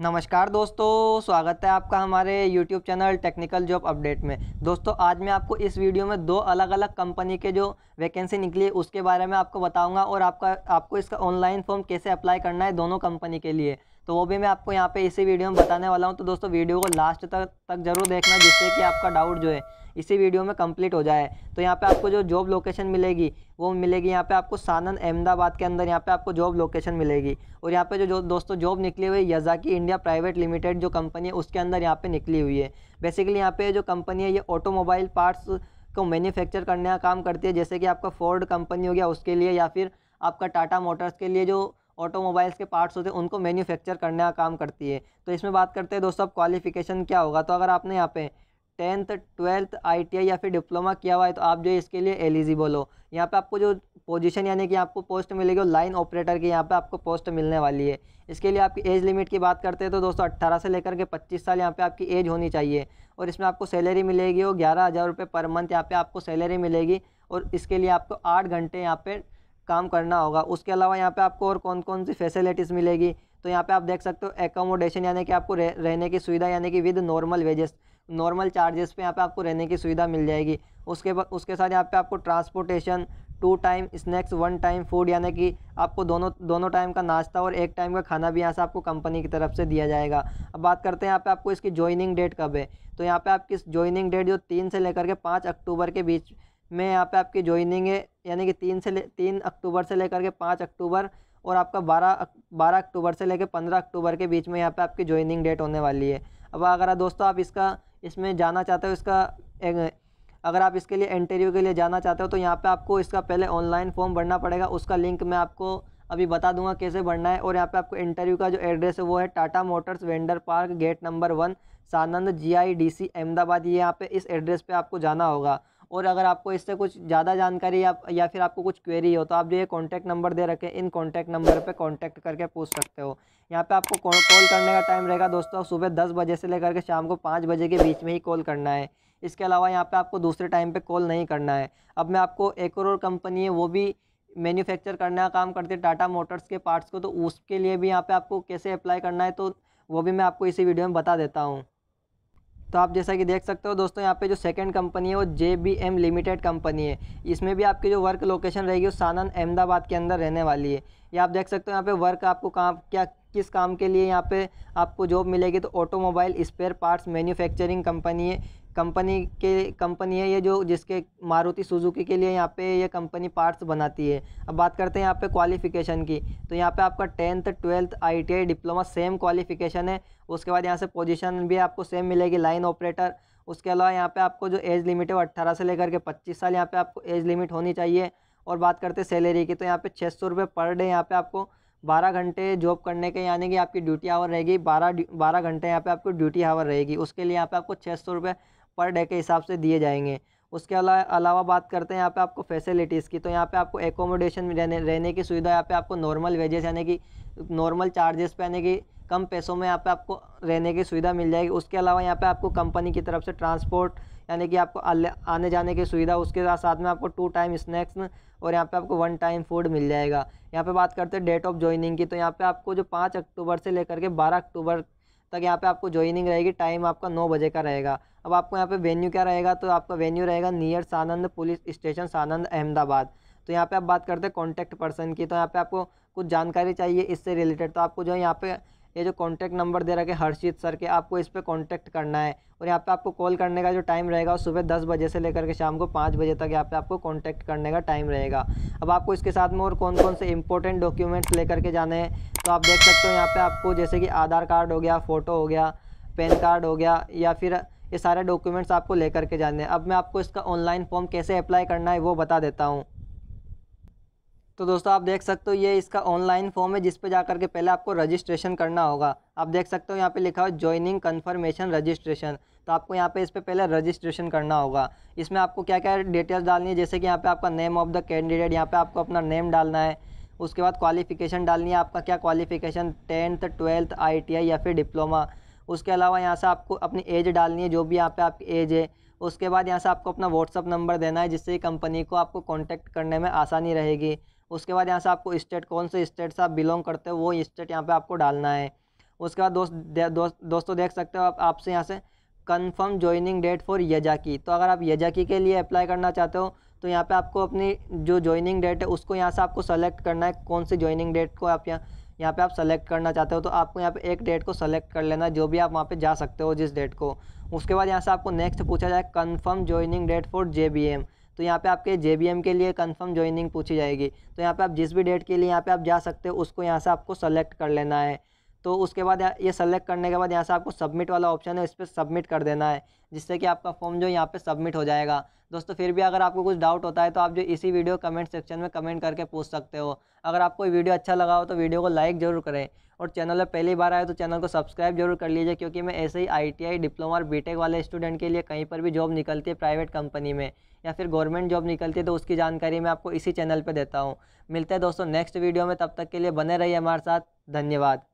नमस्कार दोस्तों स्वागत है आपका हमारे YouTube channel technical job update में दोस्तों आज मैं आपको इस वीडियो में दो अलग अलग कंपनी के जो वैकेंसी निकली है उसके बारे में आपको बताऊंगा और आपका आपको इसका ऑनलाइन फॉर्म कैसे अप्लाई करना है दोनों कंपनी के लिए तो वो भी मैं आपको यहाँ पे इसी वीडियो में बताने वाला हूँ तो दोस्तों वीडियो को लास्ट तक तक जरूर देखना जिससे कि आपका डाउट जो है इसी वीडियो में कंप्लीट हो जाए तो यहाँ पे आपको जो जॉब लोकेशन मिलेगी वो मिलेगी यहाँ पे आपको सानन अहमदाबाद के अंदर यहाँ पे आपको जॉब लोकेशन मिलेगी और यहाँ पे जो, जो दोस्तों जॉब निकली हुई है यजाकी इंडिया प्राइवेट लिमिटेड जो कंपनी है उसके अंदर यहाँ पर निकली हुई है बेसिकली यहाँ पर जो कंपनी है ये ऑटोमोबाइल पार्ट्स को मैन्युफैक्चर करने का काम करती है जैसे कि आपका फोर्ड कंपनी हो गया उसके लिए या फिर आपका टाटा मोटर्स के लिए जो ऑटोमोबाइल्स के पार्ट्स होते हैं उनको मैन्युफैक्चर करने का काम करती है तो इसमें बात करते हैं दोस्तों अब क्वालिफिकेशन क्या होगा तो अगर आपने यहाँ पे टेंथ ट्वेल्थ आईटीआई या फिर डिप्लोमा किया हुआ है तो आप जो इसके लिए एलिजिबल हो यहाँ पे आपको जो पोजीशन यानी कि आपको पोस्ट मिलेगी वो लाइन ऑपरेटर की यहाँ पे आपको पोस्ट मिलने वाली है इसके लिए आपकी एज लिमिट की बात करते हैं तो दोस्तों 18 से लेकर के 25 साल यहाँ पे आपकी एज होनी चाहिए और इसमें आपको सैलरी मिलेगी वो ग्यारह हज़ार रुपये पर मंथ यहाँ पर आपको सैलरी मिलेगी और इसके लिए आपको आठ घंटे यहाँ पर काम करना होगा उसके अलावा यहाँ पे आपको और कौन कौन सी फैसिलिटीज़ मिलेगी तो यहाँ पे आप देख सकते हो एकोमोडेशन यानी कि आपको रहने की सुविधा यानी कि with normal wages normal charges पे यहाँ पे आपको रहने की सुविधा मिल जाएगी उसके उसके साथ यहाँ पे आपको transportation two time snacks one time food यानी कि आपको दोनों दोनों टाइम का नाश्ता और एक टाइम का खाना भी यहाँ से आपको कंपनी की तरफ से दिया जाएगा अब बात करते हैं यहाँ पे आपको इसकी ज्वाइनिंग डेट कब है तो यहाँ पे आपकी ज्वाइनिंग डेट जो तीन से लेकर के पाँच अक्टूबर के बीच में यहाँ पे आपकी ज्वाइनिंग है यानी कि तीन से ले तीन अक्टूबर से लेकर के पाँच अक्टूबर और आपका बारह बारह अक्टूबर से लेकर पंद्रह अक्टूबर के बीच में यहाँ पे आपकी ज्वाइनिंग डेट होने वाली है अब अगर दोस्तों आप इसका इसमें जाना चाहते हो इसका एक, अगर आप इसके लिए इंटरव्यू के लिए जाना चाहते हो तो यहाँ पर आपको इसका पहले ऑनलाइन फॉर्म भरना पड़ेगा उसका लिंक मैं आपको अभी बता दूंगा कैसे भरना है और यहाँ पे आपको इंटरव्यू का जो एड्रेस है वो है Tata motors vendor park gate number one Sanand G I D C Ahmedabad ये यहाँ पे इस एड्रेस पे आपको जाना होगा और अगर आपको इससे कुछ ज़्यादा जानकारी या, या फिर आपको कुछ क्वेरी हो तो आप जो ये कॉन्टैक्ट नंबर दे रखें इन कॉन्टैक्ट नंबर पर कॉन्टैक्ट करके पूछ सकते हो यहाँ पर आपको कॉल करने का टाइम रहेगा दोस्तों सुबह दस बजे से लेकर के शाम को पाँच बजे के बीच में ही कॉल करना है इसके अलावा यहाँ पर आपको दूसरे टाइम पर कॉल नहीं करना है अब मैं आपको एक और कंपनी है वो भी मैन्युफैक्चर करने का काम करते हैं टाटा मोटर्स के पार्ट्स को तो उसके लिए भी यहाँ पे आपको कैसे अप्लाई करना है तो वो भी मैं आपको इसी वीडियो में बता देता हूँ तो आप जैसा कि देख सकते हो दोस्तों यहाँ पे जो सेकंड कंपनी है वो J B M limited company है इसमें भी आपकी जो वर्क लोकेशन रहेगी वो सानन अहमदाबाद के अंदर रहने वाली है या आप देख सकते हो यहाँ पे वर्क आपको कहाँ क्या किस काम के लिए यहाँ पे आपको जॉब मिलेगी तो automobile spare parts manufacturing company है कंपनी के कंपनी है ये जो जिसके मारुति सुजुकी के लिए यहाँ पे ये कंपनी पार्ट्स बनाती है अब बात करते हैं यहाँ पे क्वालिफ़िकेशन की तो यहाँ पे आपका tenth twelfth ITI diploma same qualification है उसके बाद यहाँ से पोजीशन भी आपको सेम मिलेगी लाइन ऑपरेटर उसके अलावा यहाँ पे आपको जो एज लिमिट है वो अट्ठारह से लेकर के पच्चीस साल यहाँ पर आपको एज लिमिट होनी चाहिए और बात करते हैं सैलरी की तो यहाँ पर छः सौ रुपये पर डे यहाँ पर आपको बारह घंटे जॉब करने के यानी कि आपकी ड्यूटी आवर रहेगी बारह बारह घंटे यहाँ पे आपको ड्यूटी आवर रहेगी उसके लिए यहाँ पे आपको छः सौ रुपये पर डे के हिसाब से दिए जाएंगे उसके अला, अलावा बात करते हैं यहाँ पे आपको फैसिलिटीज़ की तो यहाँ पे आपको एकोमोडेशन रहने रहने की सुविधा यहाँ पे आपको नॉर्मल वेजेस यानी कि नॉर्मल चार्जेस पे यानी कि कम पैसों में यहाँ पे आपको रहने की सुविधा मिल जाएगी उसके अलावा यहाँ पे आपको कंपनी की तरफ से ट्रांसपोर्ट यानी कि आपको आने जाने की सुविधा उसके साथ में आपको टू टाइम स्नैक्स और यहाँ पे आपको वन टाइम फूड मिल जाएगा यहाँ पे बात करते हैं डेट ऑफ ज्वाइनिंग की तो यहाँ पे आपको जो पाँच अक्टूबर से लेकर के बारह अक्टूबर तक यहाँ पे आपको ज्वाइनिंग रहेगी टाइम आपका नौ बजे का रहेगा अब आपको यहाँ पे वेन्यू क्या रहेगा तो आपका वेन्यू रहेगा near Sanand police station Sanand Ahmedabad तो यहाँ पे आप बात करते हैं कॉन्टैक्ट पर्सन की तो यहाँ पे आपको कुछ जानकारी चाहिए इससे रिलेटेड तो आपको जो है यहाँ पे ये जो कॉन्टैक्ट नंबर दे रखे हर्षित सर के आपको इस पर कॉन्टैक्ट करना है और यहाँ पे आपको कॉल करने का जो टाइम रहेगा सुबह दस बजे से लेकर के शाम को पाँच बजे तक यहाँ पे आपको कॉन्टैक्ट करने का टाइम रहेगा अब आपको इसके साथ में और कौन कौन से इंपॉर्टेंट डॉक्यूमेंट्स लेकर के जाने हैं तो आप देख सकते हो यहाँ पर आपको जैसे कि आधार कार्ड हो गया फ़ोटो हो गया पैन कार्ड हो गया या फिर ये सारे डॉक्यूमेंट्स आपको लेकर के जाने हैं अब मैं आपको इसका ऑनलाइन फॉर्म कैसे अप्लाई करना है वो बता देता हूँ तो दोस्तों आप देख सकते हो ये इसका ऑनलाइन फॉर्म है जिस पर जाकर के पहले आपको रजिस्ट्रेशन करना होगा आप देख सकते हो यहाँ पे लिखा हो ज्वाइनिंग कन्फर्मेशन रजिस्ट्रेशन तो आपको यहाँ पे इस पर पहले रजिस्ट्रेशन करना होगा इसमें आपको क्या क्या डिटेल्स डालनी है जैसे कि यहाँ पे आपका नेम ऑफ द कैंडिडेट यहाँ पे आपको अपना नेम डालना है उसके बाद क्वालिफिकेशन डालनी है आपका क्या क्वालिफिकेशन टेंथ ट्वेल्थ आई या फिर डिप्लोमा उसके अलावा यहाँ से आपको अपनी एज डालनी है जो भी यहाँ पर आपकी एज है उसके बाद यहाँ से आपको अपना व्हाट्सअप नंबर देना है जिससे कंपनी को आपको कॉन्टैक्ट करने में आसानी रहेगी उसके बाद यहाँ से आपको स्टेट कौन से स्टेट से आप बिलोंग करते हो वो स्टेट यहाँ पे आपको डालना है उसके बाद दोस्त दे, दोस्त दोस्तों देख सकते हो आप आपसे यहाँ से confirm joining date for Yazaki की तो अगर आप यजा की के लिए अप्लाई करना चाहते हो तो यहाँ पे आपको अपनी जो ज्वाइनिंग डेट है उसको यहाँ से आपको सेलेक्ट करना है कौन सी ज्वाइनिंग डेट को आप यहाँ यहाँ पर आप सेलेक्ट करना चाहते हो तो आपको यहाँ पर एक डेट को सेलेक्ट कर लेना जो भी आप वहाँ पर जा सकते हो जिस डेट को उसके बाद यहाँ से आपको नेक्स्ट पूछा जाए confirm joining date for J B M तो यहाँ पे आपके जे के लिए कंफर्म ज्वाइनिंग पूछी जाएगी तो यहाँ पे आप जिस भी डेट के लिए यहाँ पे आप जा सकते हो उसको यहाँ से आपको सेलेक्ट कर लेना है तो उसके बाद ये सेलेक्ट करने के बाद यहाँ से आपको सबमिट वाला ऑप्शन है इस पर सबमिट कर देना है जिससे कि आपका फॉर्म जो यहाँ पे सबमिट हो जाएगा दोस्तों फिर भी अगर आपको कुछ डाउट होता है तो आप जो इसी वीडियो कमेंट सेक्शन में कमेंट करके पूछ सकते हो अगर आपको वीडियो अच्छा लगा हो तो वीडियो को लाइक ज़रूर करें और चैनल पर पहली बार आए तो चैनल को सब्सक्राइब जरूर कर लीजिए क्योंकि मैं ऐसे ही आई डिप्लोमा और बी वाले स्टूडेंट के लिए कहीं पर भी जॉब निकलती है प्राइवेट कंपनी में या फिर गवर्नमेंट जॉब निकलती है तो उसकी जानकारी मैं आपको इसी चैनल पर देता हूँ मिलते हैं दोस्तों नेक्स्ट वीडियो में तब तक के लिए बने रहिए हमारे साथ धन्यवाद